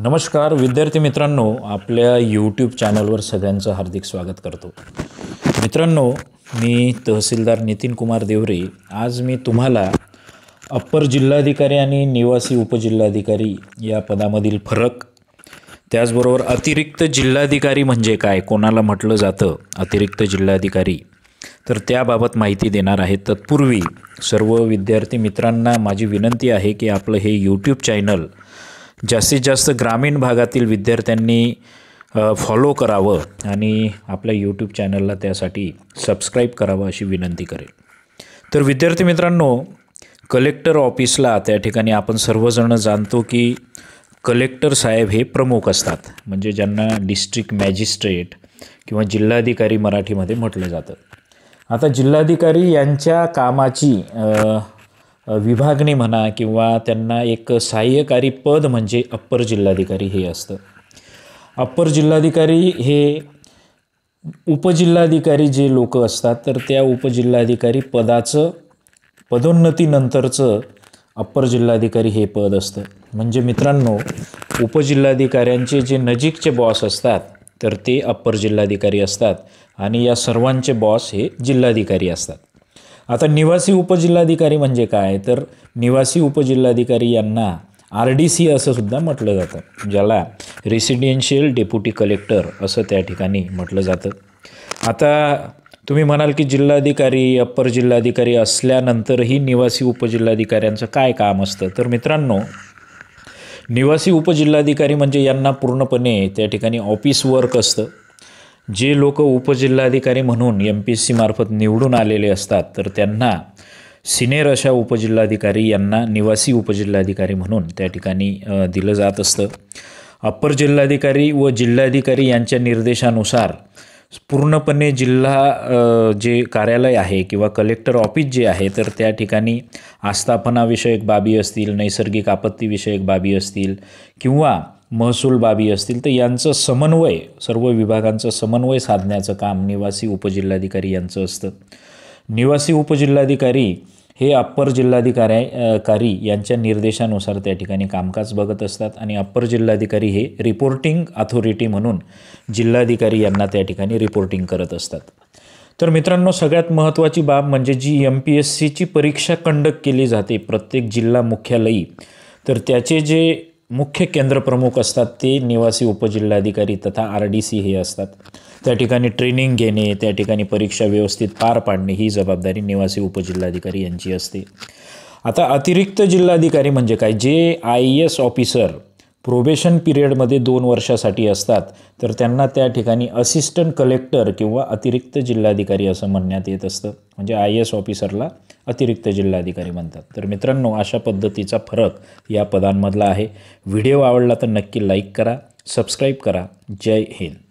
नमस्कार विद्यार्थी मित्रांनो आपल्या यूट्यूब चॅनलवर सगळ्यांचं हार्दिक स्वागत करतो मित्रांनो मी तहसीलदार नितीन कुमार देवरे आज मी तुम्हाला अप्पर जिल्हाधिकारी आणि निवासी उपजिल्हाधिकारी या पदामधील फरक त्याचबरोबर अतिरिक्त जिल्हाधिकारी म्हणजे काय कोणाला म्हटलं जातं अतिरिक्त जिल्हाधिकारी तर त्याबाबत माहिती देणार आहे तत्पूर्वी सर्व विद्यार्थी मित्रांना माझी विनंती आहे की आपलं हे यूट्यूब चॅनल जास्तीत जास्त ग्रामीण भागातील विद्यार्थ्यांनी फॉलो करावं आणि आपल्या यूट्यूब चॅनलला त्यासाठी सबस्क्राईब करावं अशी विनंती करेल तर विद्यार्थी मित्रांनो कलेक्टर ऑफिसला त्या ठिकाणी आपण सर्वजण जाणतो की कलेक्टर साहेब हे प्रमुख असतात म्हणजे ज्यांना डिस्ट्रिक्ट मॅजिस्ट्रेट किंवा जिल्हाधिकारी मराठीमध्ये म्हटलं जातं आता जिल्हाधिकारी यांच्या कामाची विभागणी म्हणा किंवा त्यांना एक सहाय्यकारी पद म्हणजे अप्पर जिल्हाधिकारी हे असतं अप्पर जिल्हाधिकारी हे उपजिल्हाधिकारी जे लोक असतात तर त्या उपजिल्हाधिकारी पदाचं पदोन्नतीनंतरचं अप्पर जिल्हाधिकारी हे पद असतं म्हणजे मित्रांनो उपजिल्हाधिकाऱ्यांचे जे नजीकचे बॉस असतात तर ते अप्पर जिल्हाधिकारी असतात आणि या सर्वांचे बॉस हे जिल्हाधिकारी असतात आता निवासी उपजिल्हाधिकारी म्हणजे काय तर निवासी उपजिल्हाधिकारी यांना आर डी सी असं सुद्धा म्हटलं जातं ज्याला रेसिडेन्शियल डेप्युटी कलेक्टर असं त्या ठिकाणी म्हटलं जातं आता तुम्ही म्हणाल की जिल्हाधिकारी अप्पर जिल्हाधिकारी असल्यानंतरही निवासी उपजिल्हाधिकाऱ्यांचं काय काम असतं तर मित्रांनो निवासी उपजिल्हाधिकारी म्हणजे यांना पूर्णपणे त्या ठिकाणी ऑफिस वर्क असतं जे लोक उपजिल्हाधिकारी म्हणून एम पी एस मार्फत निवडून आलेले असतात तर त्यांना सिनेर अशा उपजिल्हाधिकारी यांना निवासी उपजिल्हाधिकारी म्हणून त्या ठिकाणी दिलं जात असतं अप्पर जिल्हाधिकारी व जिल्हाधिकारी यांच्या निर्देशानुसार पूर्णपणे जिल्हा जे कार्यालय आहे किंवा कलेक्टर ऑफिस जे आहे तर त्या ठिकाणी आस्थापनाविषयक बाबी असतील नैसर्गिक आपत्तीविषयक बाबी असतील किंवा महसूल बाबी असतील तर यांचं समन्वय सर्व विभागांचं समन्वय साधण्याचं काम निवासी उपजिल्हाधिकारी यांचं असतं निवासी उपजिल्हाधिकारी हे अप्पर जिल्हाधिकारी कारी यांच्या निर्देशानुसार त्या ठिकाणी कामकाज बघत असतात आणि अप्पर जिल्हाधिकारी हे रिपोर्टिंग अथॉरिटी म्हणून जिल्हाधिकारी यांना त्या ठिकाणी रिपोर्टिंग करत असतात तर मित्रांनो सगळ्यात महत्त्वाची बाब म्हणजे जी एम पी एस सीची परीक्षा कंडक्ट केली जाते प्रत्येक जिल्हा मुख्यालयी तर त्याचे जे मुख्य केंद्र प्रमुख असतात ते निवासी उपजिल्हाधिकारी तथा आर डी सी हे असतात त्या ठिकाणी ट्रेनिंग घेणे त्या ठिकाणी परीक्षा व्यवस्थित पार पाडणे ही जबाबदारी निवासी उपजिल्हाधिकारी यांची असते आता अतिरिक्त जिल्हाधिकारी म्हणजे काय जे आय एस ऑफिसर प्रोबेशन पिरियडमध्ये दोन वर्षासाठी असतात तर त्यांना त्या ठिकाणी असिस्टंट कलेक्टर किंवा अतिरिक्त जिल्हाधिकारी असं म्हणण्यात येत असतं म्हणजे आय एस ऑफिसरला अतिरिक्त जिल्हाधिकारी म्हणतात तर मित्रांनो अशा पद्धतीचा फरक या पदांमधला आहे व्हिडिओ आवडला तर नक्की लाईक करा सबस्क्राईब करा जय हिंद